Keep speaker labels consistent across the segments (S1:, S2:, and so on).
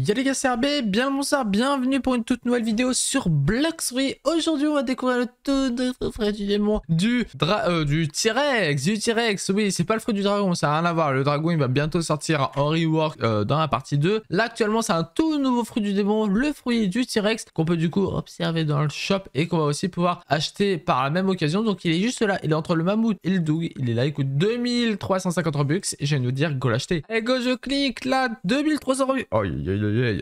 S1: Y'a les gars, c'est bien bonsoir, bienvenue pour une toute nouvelle vidéo sur Bloxry. Aujourd'hui, on va découvrir le tout nouveau fruit du, démon euh, du T-Rex, du T-Rex. Oui, c'est pas le fruit du dragon, ça n'a rien à voir. Le dragon, il va bientôt sortir en rework euh, dans la partie 2. Là, actuellement, c'est un tout nouveau fruit du démon, le fruit du T-Rex, qu'on peut du coup observer dans le shop et qu'on va aussi pouvoir acheter par la même occasion. Donc, il est juste là, il est entre le mammouth et le doug. Il est là, il coûte 2350 bucks et je vais de vous dire go l'acheter. Et go, je clique là, 2300 Robux. Oh,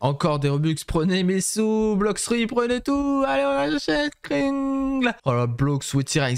S1: encore des Robux, prenez mes sous. Block 3, prenez tout. Allez, on achète. Cring. Oh la Block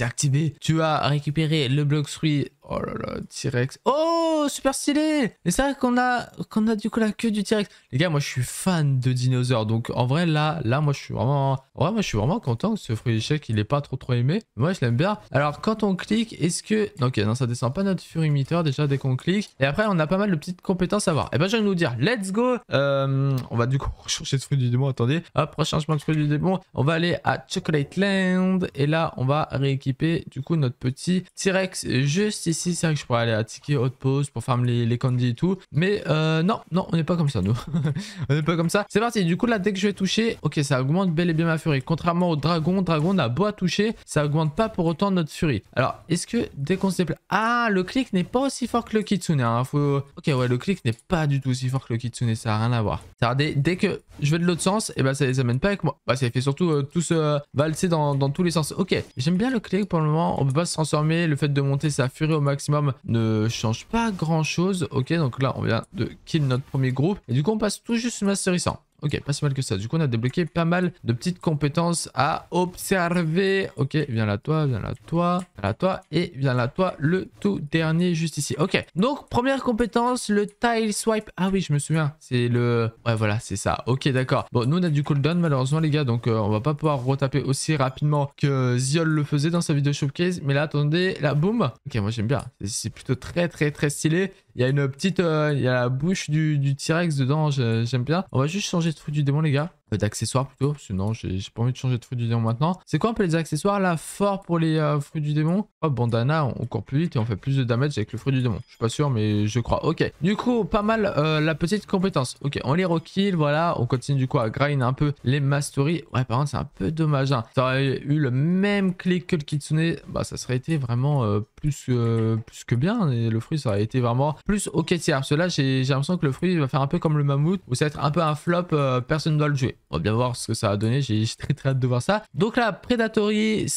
S1: activé. Tu as récupéré le Block 3 Oh là là, T-Rex. Oh, super stylé Et c'est vrai qu'on a, a du coup la queue du T-Rex. Les gars, moi je suis fan de dinosaures. Donc en vrai, là, là, moi je suis vraiment... je suis vraiment content que ce fruit échec, il est pas trop trop aimé. Moi je l'aime bien. Alors quand on clique, est-ce que... Ok, non, ça descend pas notre furimiteur déjà dès qu'on clique. Et après, on a pas mal de petites compétences à voir. Et eh ben, je vais nous dire, let's go euh, On va du coup rechercher le fruit du démon, attendez. Hop, rechargement de fruit du démon. On va aller à Chocolate Land. Et là, on va rééquiper du coup notre petit T-Rex juste ici ici, c'est vrai que je pourrais aller à haute pause pour farm les, les candies et tout. Mais euh, non, non, on n'est pas comme ça, nous. on n'est pas comme ça. C'est parti. Du coup, là, dès que je vais toucher, ok, ça augmente bel et bien ma furie. Contrairement au dragon, dragon, on a beau toucher, ça augmente pas pour autant notre furie. Alors, est-ce que dès qu'on se déplace... Ah, le clic n'est pas aussi fort que le kitsune. Hein. Faut... Ok, ouais, le clic n'est pas du tout aussi fort que le kitsune. Ça a rien à voir. Dès, dès que je vais de l'autre sens, et eh ben ça les amène pas avec moi. Bah, ça fait surtout euh, tout se euh, valser dans, dans tous les sens. Ok, j'aime bien le clic pour le moment. On peut pas se transformer. Le fait de monter sa furie au maximum ne change pas grand chose. Ok, donc là on vient de kill notre premier groupe. Et du coup on passe tout juste une mastery 100. Ok, pas si mal que ça. Du coup, on a débloqué pas mal de petites compétences à observer. Ok, viens là toi, viens là toi, viens là toi et viens là toi, le tout dernier juste ici. Ok, donc première compétence, le tile swipe. Ah oui, je me souviens, c'est le... Ouais, voilà, c'est ça. Ok, d'accord. Bon, nous, on a du cooldown malheureusement, les gars, donc euh, on va pas pouvoir retaper aussi rapidement que Ziol le faisait dans sa vidéo showcase. Mais là, attendez, la boum. Ok, moi j'aime bien. C'est plutôt très, très, très stylé. Il y a une petite... il euh, y a la bouche du, du T-Rex dedans, j'aime bien. On va juste changer de truc du démon, les gars. Euh, d'accessoires plutôt, Sinon j'ai pas envie de changer de fruit du démon maintenant. C'est quoi un peu les accessoires là Fort pour les euh, fruits du démon Oh, bandana, on, court plus vite et on fait plus de damage avec le fruit du démon. Je suis pas sûr, mais je crois. Ok, du coup, pas mal euh, la petite compétence. Ok, on les rekill, voilà, on continue du coup à grind un peu les mastery. Ouais, par contre, c'est un peu dommage. Hein. Ça aurait eu le même clic que le kitsune, bah ça serait été vraiment plus, plus que bien. Et le fruit, ça aurait été vraiment plus ok tiers. Parce là, j'ai l'impression que le fruit va faire un peu comme le mammouth, ou ça va être un peu un flop, personne doit le jouer. On va bien voir ce que ça va donner. J'ai très très hâte de voir ça. Donc là, Predatory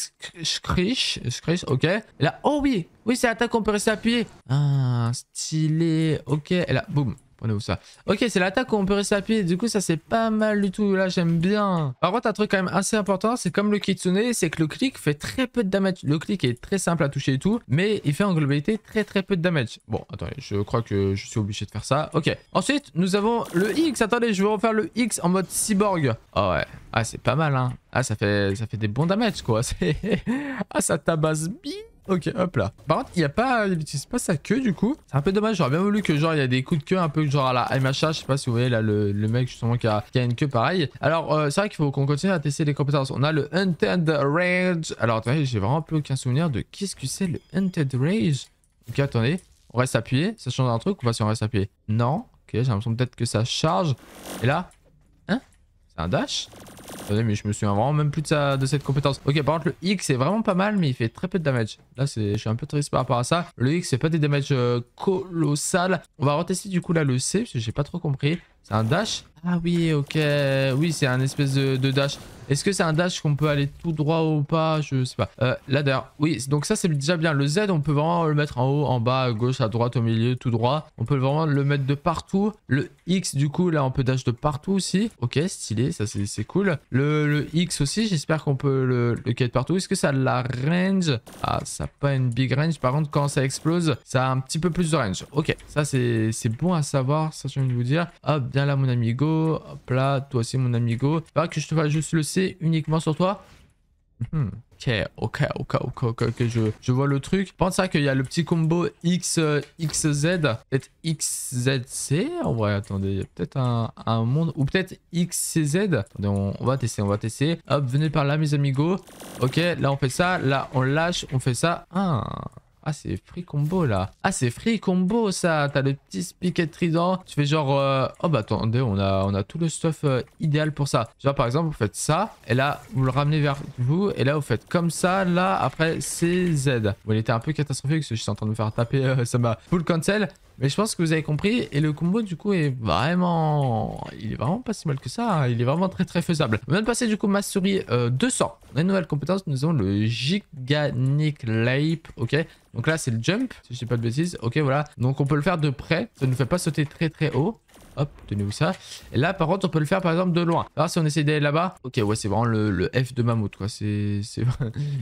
S1: Screech. Screech, ok. là, oh oui, oui, c'est attaque, on peut rester appuyé. Ah, stylé. Ok, et là, boum. On est ça Ok, c'est l'attaque où on peut rester pied. Du coup, ça c'est pas mal du tout. Là, j'aime bien. Par contre, un truc quand même assez important, c'est comme le Kitsune, c'est que le clic fait très peu de damage. Le clic est très simple à toucher et tout, mais il fait en globalité très très peu de damage. Bon, attendez, je crois que je suis obligé de faire ça. Ok. Ensuite, nous avons le X. Attendez, je vais refaire le X en mode cyborg. oh, ouais. Ah, c'est pas mal, hein. Ah, ça fait, ça fait des bons damage, quoi. Ah, ça tabasse bien. Ok, hop là. Par contre, il a pas, pas sa queue du coup. C'est un peu dommage. J'aurais bien voulu que genre il y a des coups de queue un peu genre à la MHA. Je sais pas si vous voyez là le, mec justement qui a, a, une queue pareil. Alors euh, c'est vrai qu'il faut qu'on continue à tester les compétences. On a le Hunted Rage. Alors attendez, j'ai vraiment plus aucun souvenir de qu'est-ce que c'est le Hunted Rage. Ok, attendez. On reste appuyé. Ça change un truc ou pas si on reste appuyé Non. Ok, j'ai l'impression peut-être que ça charge. Et là, hein C'est un dash mais je me souviens vraiment même plus de, cette compétence. Ok, par contre, le X est vraiment pas mal, mais il fait très peu de damage. Là, je suis un peu triste par rapport à ça. Le X c'est pas des damages euh, colossales. On va retester du coup là le C, parce que j'ai pas trop compris. C'est un dash Ah oui, ok. Oui, c'est un espèce de, dash. Est-ce que c'est un dash qu'on peut aller tout droit ou pas Je sais pas. là d'ailleurs, oui, donc ça c'est déjà bien. Le Z, on peut vraiment le mettre en haut, en bas, à gauche, à droite, au milieu, tout droit. On peut vraiment le mettre de partout. Le X, du coup, là on peut dash de partout aussi. Ok, stylé, ça c'est cool. Le, X aussi, j'espère qu'on peut le, le partout. Est-ce que ça a la range Ah, ça n'a pas une big range. Par contre, quand ça explose, ça a un petit peu plus de range. Ok, ça c'est bon à savoir, ça je viens de vous dire. Hop, Viens là, mon amigo. Hop là, toi aussi, mon amigo. pas que je te fasse juste le C uniquement sur toi. Ok, ok, ok, ok, ok, Je, je, vois le truc. Pense à qu'il y a le petit combo X, Z, XZ, peut-être C, En vrai, attendez, il y a peut-être un, un, monde, ou peut-être X, Attendez, on, on, va tester, on va tester. Hop, venez par là, mes amigos. Ok, là, on fait ça, là, on lâche, on fait ça. Ah, ah, c'est free combo, là. Ah, c'est free combo, ça. T'as le petit piquet trident. Tu fais genre... Euh, oh, bah, attendez, on a, on a tout le stuff euh, idéal pour ça. Tu vois, par exemple, vous faites ça. Et là, vous le ramenez vers vous. Et là, vous faites comme ça. Là, après, c'est Z. Bon, il était un peu catastrophique parce que je suis en train de me faire taper. Euh, ça m'a full cancel. Mais je pense que vous avez compris. Et le combo, du coup, est vraiment... Il est vraiment pas si mal que ça. Hein. Il est vraiment très, très faisable. On vient de passer, du coup, ma souris 200. On a une nouvelle compétence. Nous avons le Gigantic Leap. OK donc là, c'est le jump, si je dis pas de bêtises. Ok, voilà. Donc on peut le faire de près. Ça ne nous fait pas sauter très très haut. Hop, tenez-vous ça. Et là, par contre, on peut le faire, par exemple, de loin. Alors, ah, si on essaie d'aller là-bas... Ok, ouais, c'est vraiment le, F de mammouth, quoi.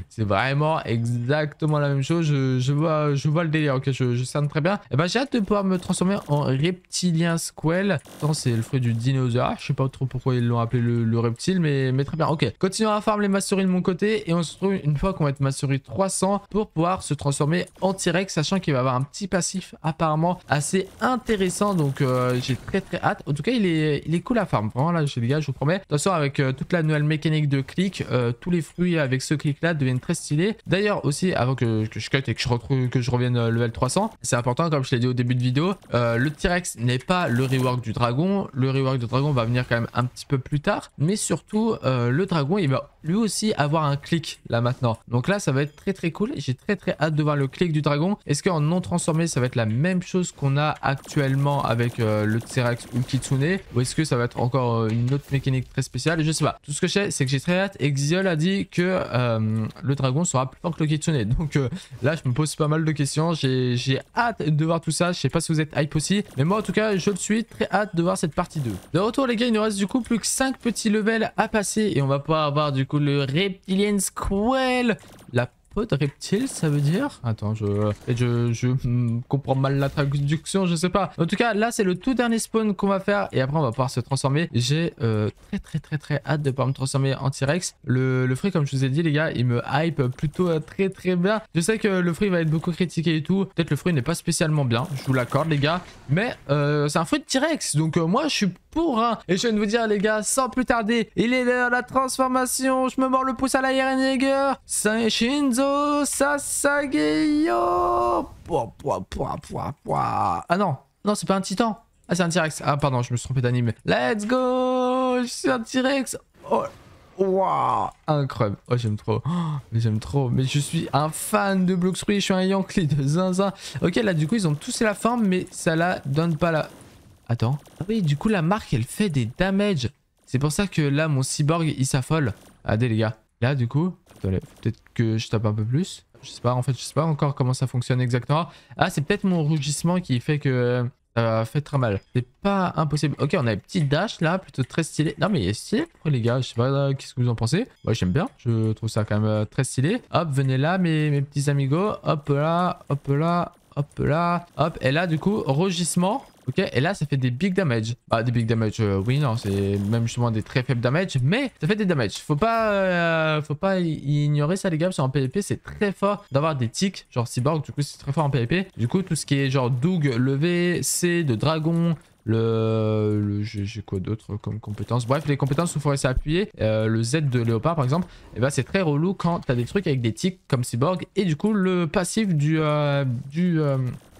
S1: C'est vraiment exactement la même chose. Je, vois, je vois le délire, ok. Je, je très bien. Et eh bah, ben, j'ai hâte de pouvoir me transformer en reptilien squel. Attends, c'est le fruit du dinosaure. Je sais pas trop pourquoi ils l'ont appelé le, reptile, mais, mais très bien. Ok, continuons à farm les souris de mon côté. Et on se trouve une fois qu'on va être souris 300 pour pouvoir se transformer en T-Rex, sachant qu'il va avoir un petit passif apparemment assez intéressant. Donc, euh, j'ai très très hâte. En tout cas, il est, il est cool à farm. Vraiment, là, les gars, je vous promets. De toute façon, avec euh, toute la nouvelle mécanique de clic, euh, tous les fruits avec ce clic-là deviennent très stylés. D'ailleurs, aussi, avant que, je cut et que je, retrouve, que je revienne euh, level 300, c'est important, comme je l'ai dit au début de vidéo, le T-Rex n'est pas le rework du dragon. Le rework du dragon va venir quand même un petit peu plus tard. Mais surtout, le dragon, il va lui aussi avoir un clic là maintenant. Donc là, ça va être très très cool. J'ai très très hâte de voir le clic du dragon. Est-ce qu'en non transformé, ça va être la même chose qu'on a actuellement avec le T-Rex ou Kitsune Ou est-ce que ça va être encore euh, une autre mécanique très spéciale Je sais pas. Tout ce que je sais, c'est que j'ai très hâte. xiol a dit que euh, le dragon sera plus fort que le Kitsune. Donc euh, là, je me pose pas mal de questions. J'ai hâte de voir tout ça. Je sais pas si vous êtes hype aussi. Mais moi, en tout cas, je le suis. Très hâte de voir cette partie 2. De retour, les gars, il nous reste du coup plus que 5 petits levels à passer. Et on va pouvoir avoir du coup le Reptilian squel La reptile, ça veut dire Attends, je, je, hmm, comprends mal la traduction, je sais pas. En tout cas, là, c'est le tout dernier spawn qu'on va faire. Et après, on va pouvoir se transformer. J'ai euh, très, très, très, très hâte de pouvoir me transformer en T-Rex. Le, fruit comme je vous ai dit, les gars, il me hype plutôt euh, très, très bien. Je sais que le fruit va être beaucoup critiqué et tout. Peut-être le fruit n'est pas spécialement bien, je vous l'accorde, les gars. Mais euh, c'est un fruit de T-Rex. Donc, moi, je suis pour un. Et je viens de vous dire, les gars, sans plus tarder, il est l'heure de la transformation. Je me mords le pouce à la saint Shinzo Sasageyo. Ah non, non, c'est pas un titan. Ah, c'est un T-Rex. Ah, pardon, je me suis trompé d'anime. Let's go Je suis un T-Rex. Oh Waouh Incroyable. Oh, j'aime trop. Oh, mais j'aime trop. Mais je suis un fan de Blue Je suis un Yankee de zinzin. Ok, là, du coup, ils ont tous la forme, mais ça la donne pas la... Attends. Ah oui, du coup, la marque, elle fait des damages. C'est pour ça que là, mon cyborg, il s'affole. Allez, les gars. Là, du coup, peut-être que je tape un peu plus. Je sais pas, en fait, je sais pas encore comment ça fonctionne exactement. Ah, c'est peut-être mon rougissement qui fait que euh, ça fait très mal. C'est pas impossible. Ok, on a une petite dash là, plutôt très stylé. Non, mais stylé les gars. Je sais pas euh, qu'est-ce que vous en pensez. Moi, j'aime bien. Je trouve ça quand même euh, très stylé. Hop, venez là, mes, mes petits amigos. Hop là, hop là, hop là, hop. Et là, du coup, rugissement et là, ça fait des big damage. Bah, des big damage, euh, oui, non, c'est même justement des très faibles damage, mais ça fait des damage. Faut pas, euh, faut pas ignorer ça, les gars, parce qu'en PvP, c'est très fort d'avoir des tics, genre cyborg, du coup, c'est très fort en PvP. Du coup, tout ce qui est genre Doug, levé, C, de dragon, le, le j'ai quoi d'autre comme compétences bref les compétences où il faudrait s'appuyer, euh, le Z de léopard par exemple et eh ben c'est très relou quand t'as des trucs avec des tics comme cyborg et du coup le passif du du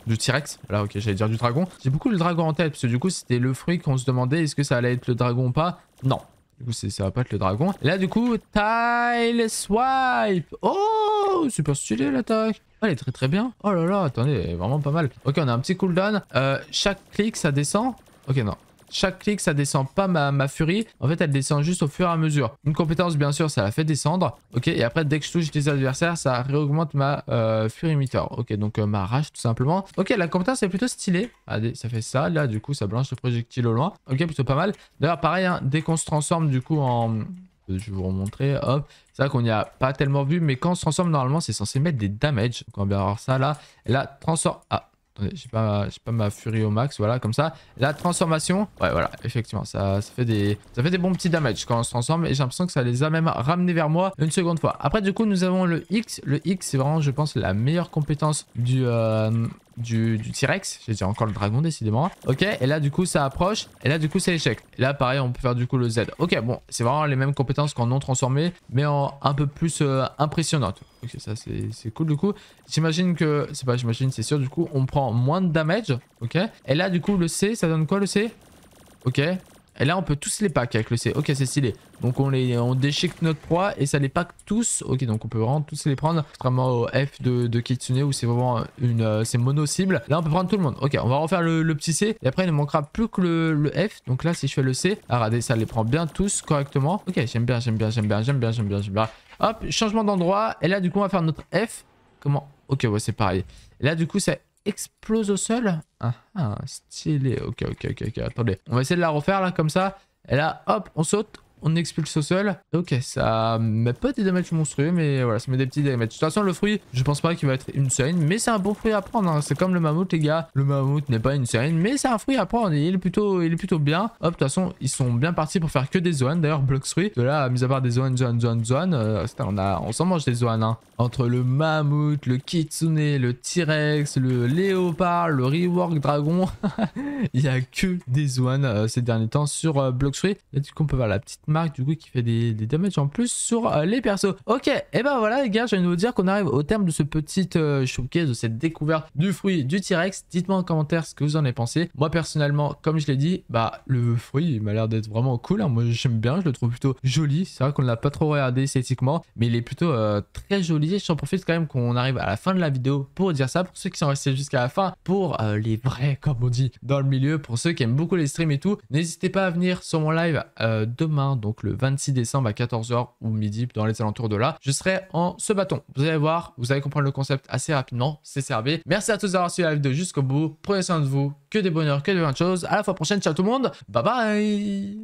S1: du T-Rex Là, ok, j'allais dire du dragon. J'ai beaucoup le dragon en tête, parce que du coup, c'était le fruit qu'on se demandait est-ce que ça allait être le dragon ou pas. Non. Du coup, ça va pas être le dragon. là, du coup, Tile Swipe Oh Super stylé l'attaque ah, elle est très très bien. Oh là là, attendez, elle est vraiment pas mal. Ok, on a un petit cooldown. Euh, chaque clic, ça descend. Ok, non. Chaque clic, ça descend pas ma, furie. En fait, elle descend juste au fur et à mesure. Une compétence, bien sûr, ça la fait descendre. Ok, et après, dès que je touche les adversaires, ça réaugmente ma euh, furie meter. Ok, donc euh, ma rage, tout simplement. Ok, la compétence est plutôt stylée. Allez, ça fait ça. Là, du coup, ça blanche le projectile au loin. Ok, plutôt pas mal. D'ailleurs, pareil, hein, dès qu'on se transforme, du coup, en... Je vais vous remontrer, hop, c'est vrai qu'on n'y a pas tellement vu, mais quand on se transforme, normalement, c'est censé mettre des damage. Donc, on va bien avoir ça là. Et là, transforme. Ah, j'ai pas, ma furie au max, voilà, comme ça. La transformation, ouais, voilà, effectivement, ça, fait, des, ça fait des bons petits damage quand on se transforme. Et j'ai l'impression que ça les a même ramenés vers moi une seconde fois. Après, du coup, nous avons le X. Le X, c'est vraiment, je pense, la meilleure compétence du... Euh, du, T-Rex. J'ai dit encore le dragon, décidément. Ok, et là, du coup, ça approche. Et là, du coup, c'est l'échec. Là, pareil, on peut faire du coup le Z. Ok, bon, c'est vraiment les mêmes compétences qu'en non transformé, mais en un peu plus euh, impressionnante. Ok, ça c'est cool du coup. J'imagine que, c'est pas j'imagine, c'est sûr du coup, on prend moins de damage, ok Et là du coup le C, ça donne quoi le C Ok, et là, on peut tous les pack avec le C. Ok, c'est stylé. Donc, on, les, on déchique notre proie et ça les pack tous. Ok, donc on peut vraiment tous les prendre. Contrairement au F de, Kitsune où c'est vraiment une euh, c'est mono-cible. Là, on peut prendre tout le monde. Ok, on va refaire le, petit C. Et après, il ne manquera plus que le, F. Donc là, si je fais le C, ah, regardez, ça les prend bien tous correctement. Ok, j'aime bien, j'aime bien, j'aime bien, j'aime bien, j'aime bien, j'aime bien. Hop, changement d'endroit. Et là, du coup, on va faire notre F. Comment Ok, ouais, c'est pareil. là, du coup, c'est explose au sol. Ah, ah, stylé. Ok, ok, ok, ok. Attendez. On va essayer de la refaire là, comme ça. Et là, hop, on saute, on expulse au sol. Ok, ça met pas des damages monstrueux, mais voilà, ça met des petits dégâts. De toute façon, le fruit, je pense pas qu'il va être une scène, mais c'est un bon fruit à prendre. Hein. C'est comme le mammouth, les gars. Le mammouth n'est pas une scène, mais c'est un fruit à prendre. il est plutôt, il est plutôt bien. Hop, de toute façon, ils sont bien partis pour faire que des zones. D'ailleurs, Blox De là, mis à part des zones, zones, zones, zones, euh, on, a, on s'en mange des zones. Hein. Entre le mammouth, le kitsune, le T-Rex, le léopard, le rework dragon, il y a que des zones euh, ces derniers temps sur euh, fruit. du coup, on peut voir la petite marque du coup qui fait des, des damages en plus sur euh, les persos. Ok, et ben voilà les gars, je viens de vous dire qu'on arrive au terme de ce petit euh, showcase, de cette découverte du fruit du T-Rex. Dites-moi en commentaire ce que vous en avez pensé. Moi personnellement, comme je l'ai dit, bah le fruit il m'a l'air d'être vraiment cool. Hein. Moi j'aime bien, je le trouve plutôt joli. C'est vrai qu'on ne l'a pas trop regardé esthétiquement, mais il est plutôt euh, très joli. et J'en profite quand même qu'on arrive à la fin de la vidéo pour dire ça, pour ceux qui sont restés jusqu'à la fin, pour les vrais comme on dit dans le milieu, pour ceux qui aiment beaucoup les streams et tout. N'hésitez pas à venir sur mon live demain donc le 26 décembre à 14h ou midi dans les alentours de là. Je serai en ce bâton. Vous allez voir, vous allez comprendre le concept assez rapidement. C'est servi. Merci à tous d'avoir suivi la vidéo jusqu'au bout. Prenez soin de vous. Que des bonheurs, que de bonnes choses. À la fois prochaine. Ciao tout le monde. Bye bye.